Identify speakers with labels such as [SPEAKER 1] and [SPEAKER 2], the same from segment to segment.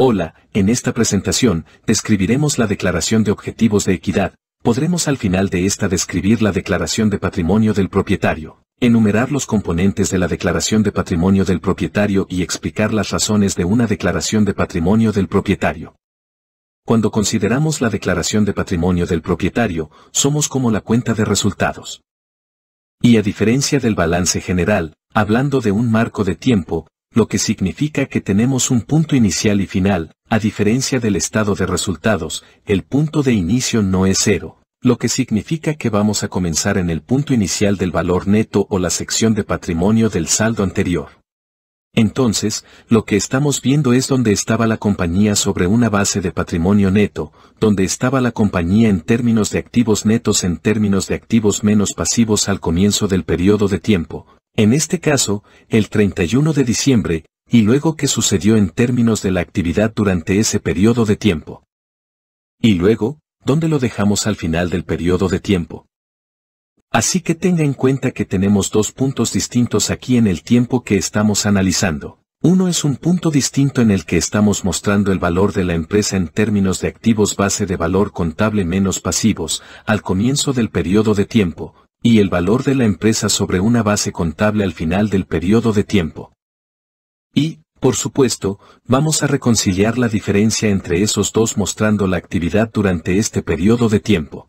[SPEAKER 1] Hola, en esta presentación, describiremos la Declaración de Objetivos de Equidad. Podremos al final de esta describir la Declaración de Patrimonio del Propietario, enumerar los componentes de la Declaración de Patrimonio del Propietario y explicar las razones de una Declaración de Patrimonio del Propietario. Cuando consideramos la Declaración de Patrimonio del Propietario, somos como la cuenta de resultados. Y a diferencia del balance general, hablando de un marco de tiempo, lo que significa que tenemos un punto inicial y final, a diferencia del estado de resultados, el punto de inicio no es cero, lo que significa que vamos a comenzar en el punto inicial del valor neto o la sección de patrimonio del saldo anterior. Entonces, lo que estamos viendo es donde estaba la compañía sobre una base de patrimonio neto, donde estaba la compañía en términos de activos netos en términos de activos menos pasivos al comienzo del periodo de tiempo, en este caso, el 31 de diciembre, y luego qué sucedió en términos de la actividad durante ese periodo de tiempo. Y luego, ¿dónde lo dejamos al final del periodo de tiempo? Así que tenga en cuenta que tenemos dos puntos distintos aquí en el tiempo que estamos analizando. Uno es un punto distinto en el que estamos mostrando el valor de la empresa en términos de activos base de valor contable menos pasivos, al comienzo del periodo de tiempo, y el valor de la empresa sobre una base contable al final del periodo de tiempo. Y, por supuesto, vamos a reconciliar la diferencia entre esos dos mostrando la actividad durante este periodo de tiempo.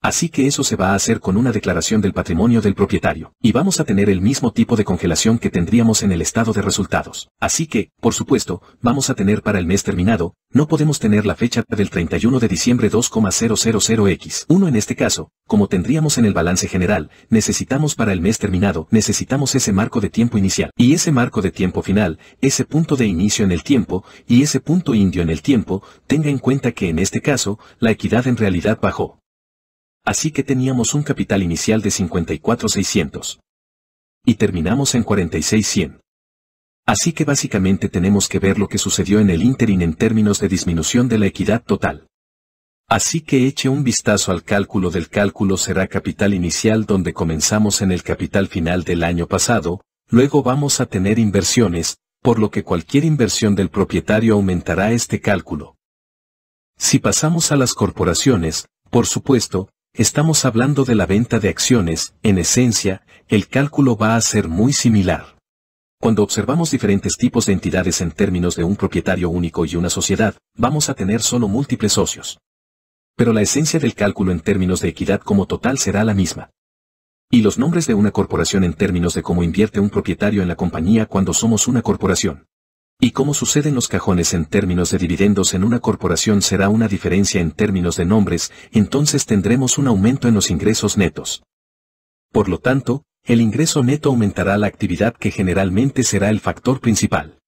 [SPEAKER 1] Así que eso se va a hacer con una declaración del patrimonio del propietario, y vamos a tener el mismo tipo de congelación que tendríamos en el estado de resultados. Así que, por supuesto, vamos a tener para el mes terminado, no podemos tener la fecha del 31 de diciembre 2,000x1 en este caso, como tendríamos en el balance general, necesitamos para el mes terminado, necesitamos ese marco de tiempo inicial, y ese marco de tiempo final, ese punto de inicio en el tiempo, y ese punto indio en el tiempo, tenga en cuenta que en este caso, la equidad en realidad bajó. Así que teníamos un capital inicial de 54,600. Y terminamos en 46,100. Así que básicamente tenemos que ver lo que sucedió en el ínterin en términos de disminución de la equidad total. Así que eche un vistazo al cálculo del cálculo será capital inicial donde comenzamos en el capital final del año pasado, luego vamos a tener inversiones, por lo que cualquier inversión del propietario aumentará este cálculo. Si pasamos a las corporaciones, por supuesto, estamos hablando de la venta de acciones, en esencia, el cálculo va a ser muy similar. Cuando observamos diferentes tipos de entidades en términos de un propietario único y una sociedad, vamos a tener solo múltiples socios. Pero la esencia del cálculo en términos de equidad como total será la misma. Y los nombres de una corporación en términos de cómo invierte un propietario en la compañía cuando somos una corporación. Y como suceden los cajones en términos de dividendos en una corporación será una diferencia en términos de nombres, entonces tendremos un aumento en los ingresos netos. Por lo tanto, el ingreso neto aumentará la actividad que generalmente será el factor principal.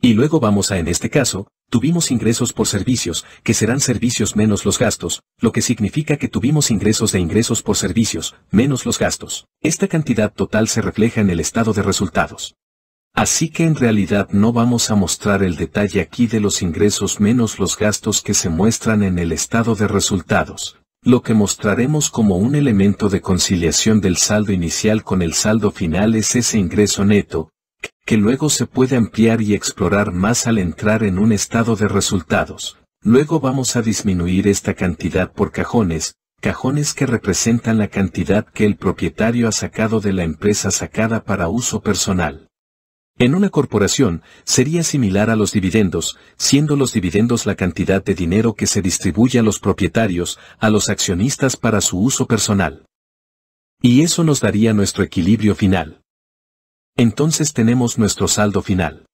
[SPEAKER 1] Y luego vamos a en este caso, tuvimos ingresos por servicios, que serán servicios menos los gastos, lo que significa que tuvimos ingresos de ingresos por servicios, menos los gastos. Esta cantidad total se refleja en el estado de resultados. Así que en realidad no vamos a mostrar el detalle aquí de los ingresos menos los gastos que se muestran en el estado de resultados, lo que mostraremos como un elemento de conciliación del saldo inicial con el saldo final es ese ingreso neto, que luego se puede ampliar y explorar más al entrar en un estado de resultados. Luego vamos a disminuir esta cantidad por cajones, cajones que representan la cantidad que el propietario ha sacado de la empresa sacada para uso personal. En una corporación, sería similar a los dividendos, siendo los dividendos la cantidad de dinero que se distribuye a los propietarios, a los accionistas para su uso personal. Y eso nos daría nuestro equilibrio final. Entonces tenemos nuestro saldo final.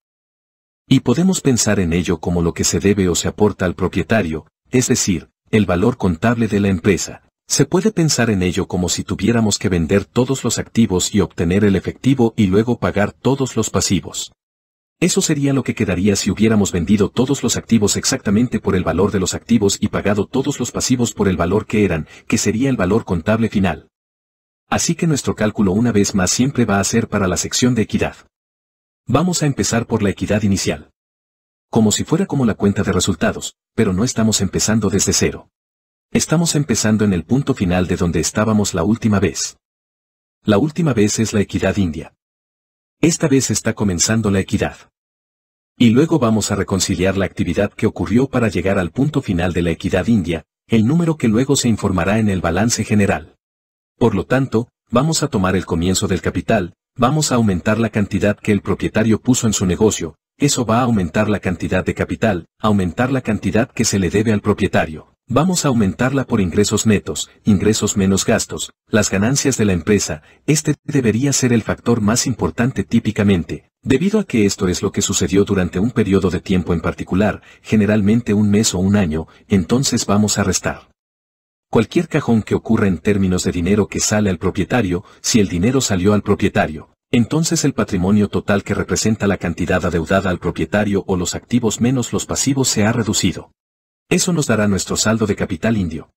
[SPEAKER 1] Y podemos pensar en ello como lo que se debe o se aporta al propietario, es decir, el valor contable de la empresa, se puede pensar en ello como si tuviéramos que vender todos los activos y obtener el efectivo y luego pagar todos los pasivos. Eso sería lo que quedaría si hubiéramos vendido todos los activos exactamente por el valor de los activos y pagado todos los pasivos por el valor que eran, que sería el valor contable final. Así que nuestro cálculo una vez más siempre va a ser para la sección de equidad. Vamos a empezar por la equidad inicial. Como si fuera como la cuenta de resultados, pero no estamos empezando desde cero. Estamos empezando en el punto final de donde estábamos la última vez. La última vez es la equidad india. Esta vez está comenzando la equidad. Y luego vamos a reconciliar la actividad que ocurrió para llegar al punto final de la equidad india, el número que luego se informará en el balance general. Por lo tanto, vamos a tomar el comienzo del capital, vamos a aumentar la cantidad que el propietario puso en su negocio, eso va a aumentar la cantidad de capital, aumentar la cantidad que se le debe al propietario. Vamos a aumentarla por ingresos netos, ingresos menos gastos, las ganancias de la empresa, este debería ser el factor más importante típicamente, debido a que esto es lo que sucedió durante un periodo de tiempo en particular, generalmente un mes o un año, entonces vamos a restar. Cualquier cajón que ocurra en términos de dinero que sale al propietario, si el dinero salió al propietario, entonces el patrimonio total que representa la cantidad adeudada al propietario o los activos menos los pasivos se ha reducido. Eso nos dará nuestro saldo de capital indio.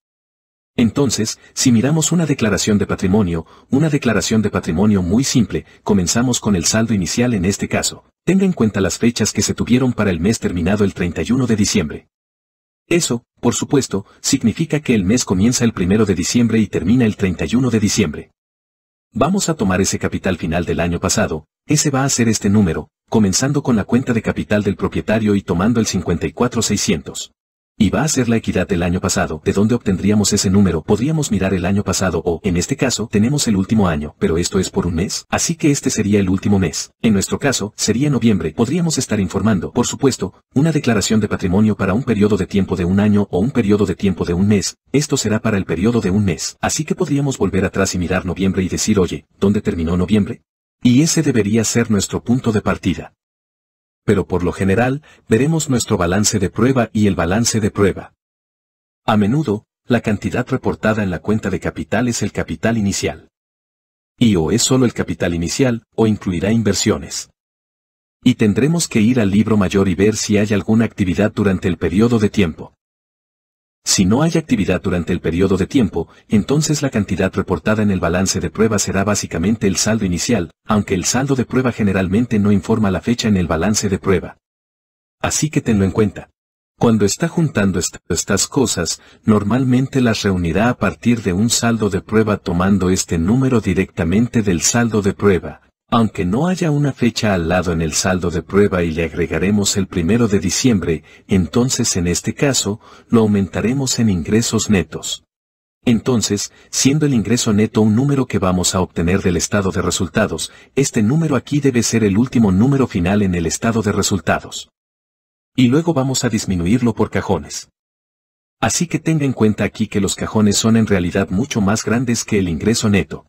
[SPEAKER 1] Entonces, si miramos una declaración de patrimonio, una declaración de patrimonio muy simple, comenzamos con el saldo inicial en este caso. Tenga en cuenta las fechas que se tuvieron para el mes terminado el 31 de diciembre. Eso, por supuesto, significa que el mes comienza el 1 de diciembre y termina el 31 de diciembre. Vamos a tomar ese capital final del año pasado, ese va a ser este número, comenzando con la cuenta de capital del propietario y tomando el 54600. Y va a ser la equidad del año pasado, de dónde obtendríamos ese número, podríamos mirar el año pasado o, en este caso, tenemos el último año, pero esto es por un mes, así que este sería el último mes. En nuestro caso, sería noviembre, podríamos estar informando, por supuesto, una declaración de patrimonio para un periodo de tiempo de un año o un periodo de tiempo de un mes, esto será para el periodo de un mes, así que podríamos volver atrás y mirar noviembre y decir oye, ¿dónde terminó noviembre? Y ese debería ser nuestro punto de partida pero por lo general, veremos nuestro balance de prueba y el balance de prueba. A menudo, la cantidad reportada en la cuenta de capital es el capital inicial. Y o es solo el capital inicial, o incluirá inversiones. Y tendremos que ir al libro mayor y ver si hay alguna actividad durante el periodo de tiempo. Si no hay actividad durante el periodo de tiempo, entonces la cantidad reportada en el balance de prueba será básicamente el saldo inicial, aunque el saldo de prueba generalmente no informa la fecha en el balance de prueba. Así que tenlo en cuenta. Cuando está juntando estas cosas, normalmente las reunirá a partir de un saldo de prueba tomando este número directamente del saldo de prueba, aunque no haya una fecha al lado en el saldo de prueba y le agregaremos el primero de diciembre, entonces en este caso, lo aumentaremos en ingresos netos. Entonces, siendo el ingreso neto un número que vamos a obtener del estado de resultados, este número aquí debe ser el último número final en el estado de resultados. Y luego vamos a disminuirlo por cajones. Así que tenga en cuenta aquí que los cajones son en realidad mucho más grandes que el ingreso neto.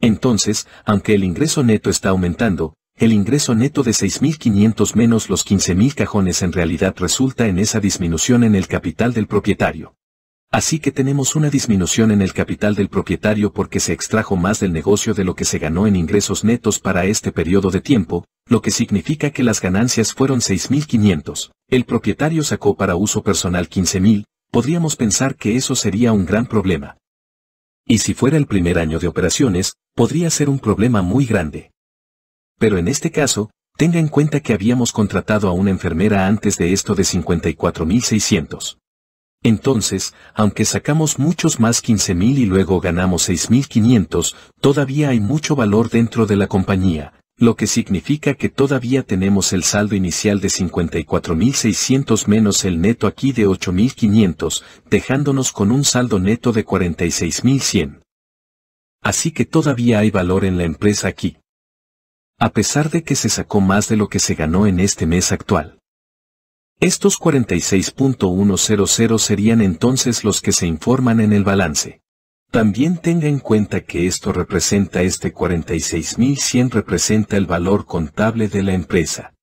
[SPEAKER 1] Entonces, aunque el ingreso neto está aumentando, el ingreso neto de 6.500 menos los 15.000 cajones en realidad resulta en esa disminución en el capital del propietario. Así que tenemos una disminución en el capital del propietario porque se extrajo más del negocio de lo que se ganó en ingresos netos para este periodo de tiempo, lo que significa que las ganancias fueron 6.500. El propietario sacó para uso personal 15.000, podríamos pensar que eso sería un gran problema. Y si fuera el primer año de operaciones, podría ser un problema muy grande. Pero en este caso, tenga en cuenta que habíamos contratado a una enfermera antes de esto de 54.600. Entonces, aunque sacamos muchos más 15.000 y luego ganamos 6.500, todavía hay mucho valor dentro de la compañía, lo que significa que todavía tenemos el saldo inicial de 54.600 menos el neto aquí de 8.500, dejándonos con un saldo neto de 46.100. Así que todavía hay valor en la empresa aquí. A pesar de que se sacó más de lo que se ganó en este mes actual. Estos 46.100 serían entonces los que se informan en el balance. También tenga en cuenta que esto representa este 46.100 representa el valor contable de la empresa.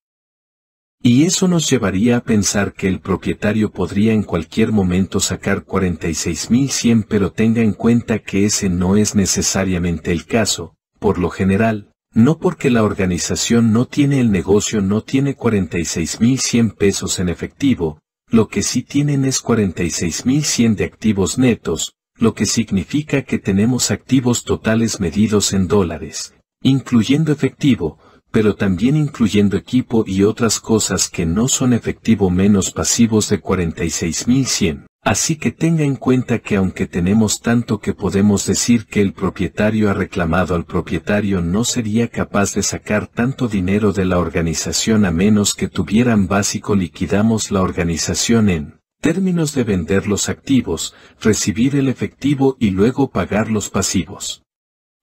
[SPEAKER 1] Y eso nos llevaría a pensar que el propietario podría en cualquier momento sacar 46.100 pero tenga en cuenta que ese no es necesariamente el caso, por lo general, no porque la organización no tiene el negocio no tiene 46.100 pesos en efectivo, lo que sí tienen es 46.100 de activos netos, lo que significa que tenemos activos totales medidos en dólares, incluyendo efectivo, pero también incluyendo equipo y otras cosas que no son efectivo menos pasivos de 46.100. Así que tenga en cuenta que aunque tenemos tanto que podemos decir que el propietario ha reclamado al propietario no sería capaz de sacar tanto dinero de la organización a menos que tuvieran básico liquidamos la organización en Términos de vender los activos, recibir el efectivo y luego pagar los pasivos.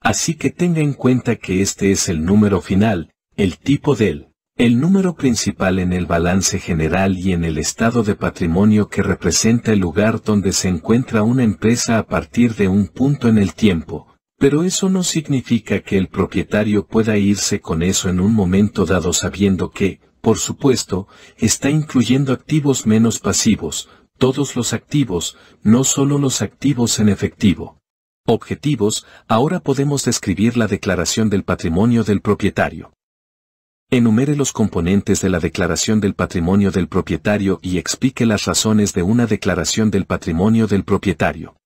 [SPEAKER 1] Así que tenga en cuenta que este es el número final, el tipo del, el número principal en el balance general y en el estado de patrimonio que representa el lugar donde se encuentra una empresa a partir de un punto en el tiempo, pero eso no significa que el propietario pueda irse con eso en un momento dado sabiendo que, por supuesto, está incluyendo activos menos pasivos, todos los activos, no solo los activos en efectivo. Objetivos, ahora podemos describir la declaración del patrimonio del propietario. Enumere los componentes de la declaración del patrimonio del propietario y explique las razones de una declaración del patrimonio del propietario.